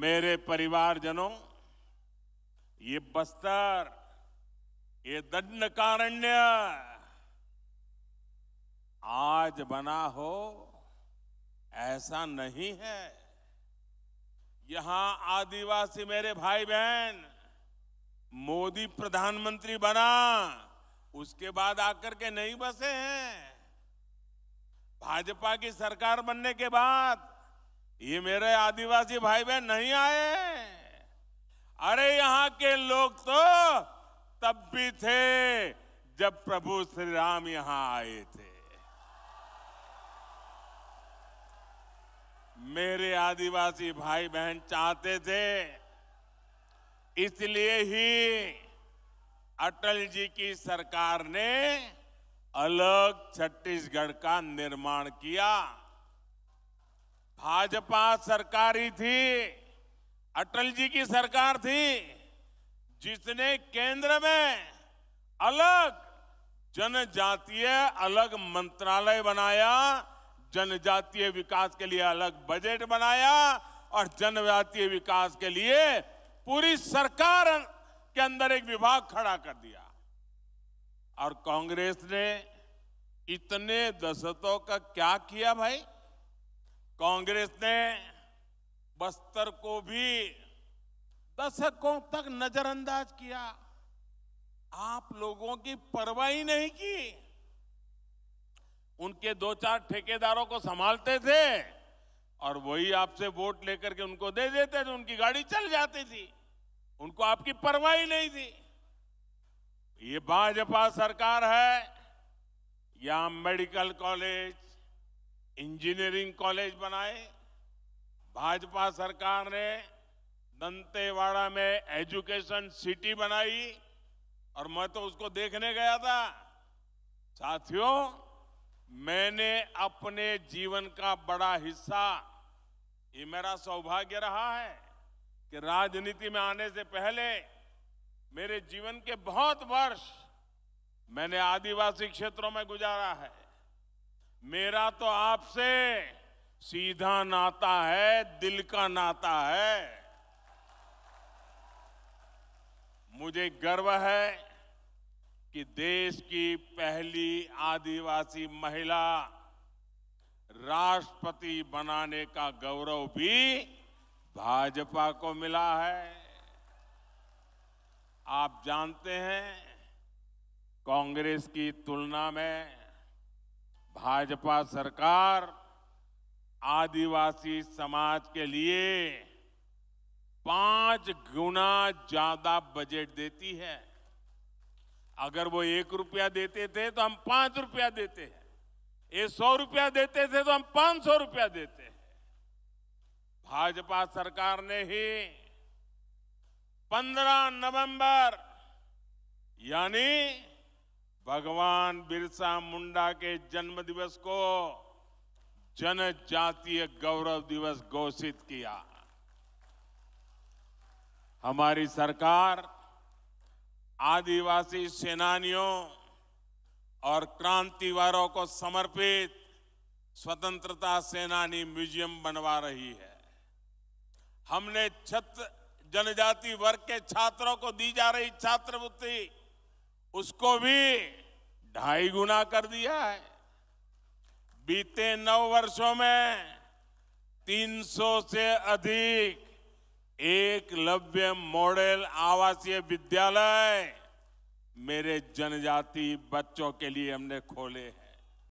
मेरे परिवारजनों ये बस्तर ये दंडकारण्य आज बना हो ऐसा नहीं है यहां आदिवासी मेरे भाई बहन मोदी प्रधानमंत्री बना उसके बाद आकर के नहीं बसे हैं भाजपा की सरकार बनने के बाद ये मेरे आदिवासी भाई बहन नहीं आए अरे यहाँ के लोग तो तब भी थे जब प्रभु श्री राम यहाँ आए थे मेरे आदिवासी भाई बहन चाहते थे इसलिए ही अटल जी की सरकार ने अलग छत्तीसगढ़ का निर्माण किया भाजपा सरकारी थी अटल जी की सरकार थी जिसने केंद्र में अलग जनजातीय अलग मंत्रालय बनाया जनजातीय विकास के लिए अलग बजट बनाया और जनजातीय विकास के लिए पूरी सरकार के अंदर एक विभाग खड़ा कर दिया और कांग्रेस ने इतने दशकों का क्या किया भाई कांग्रेस ने बस्तर को भी दशकों तक नजरअंदाज किया आप लोगों की परवाह ही नहीं की उनके दो चार ठेकेदारों को संभालते थे और वही आपसे वोट लेकर के उनको दे देते थे उनकी गाड़ी चल जाती थी उनको आपकी परवाह ही नहीं थी ये भाजपा सरकार है या मेडिकल कॉलेज इंजीनियरिंग कॉलेज बनाए भाजपा सरकार ने दंतेवाड़ा में एजुकेशन सिटी बनाई और मैं तो उसको देखने गया था साथियों मैंने अपने जीवन का बड़ा हिस्सा ये मेरा सौभाग्य रहा है कि राजनीति में आने से पहले मेरे जीवन के बहुत वर्ष मैंने आदिवासी क्षेत्रों में गुजारा है मेरा तो आपसे सीधा नाता है दिल का नाता है मुझे गर्व है कि देश की पहली आदिवासी महिला राष्ट्रपति बनाने का गौरव भी भाजपा को मिला है आप जानते हैं कांग्रेस की तुलना में भाजपा सरकार आदिवासी समाज के लिए पांच गुना ज्यादा बजट देती है अगर वो एक रुपया देते थे तो हम पांच रुपया देते हैं ये सौ रुपया देते थे तो हम पांच सौ रुपया देते हैं भाजपा सरकार ने ही 15 नवंबर यानी भगवान बिरसा मुंडा के जन्म दिवस को जनजातीय गौरव दिवस घोषित किया हमारी सरकार आदिवासी सेनानियों और क्रांतिवारों को समर्पित स्वतंत्रता सेनानी म्यूजियम बनवा रही है हमने छत जनजाति वर्ग के छात्रों को दी जा रही छात्रवृत्ति उसको भी ढाई गुना कर दिया है बीते नौ वर्षों में 300 से अधिक एक लव्य मॉडल आवासीय विद्यालय मेरे जनजाति बच्चों के लिए हमने खोले हैं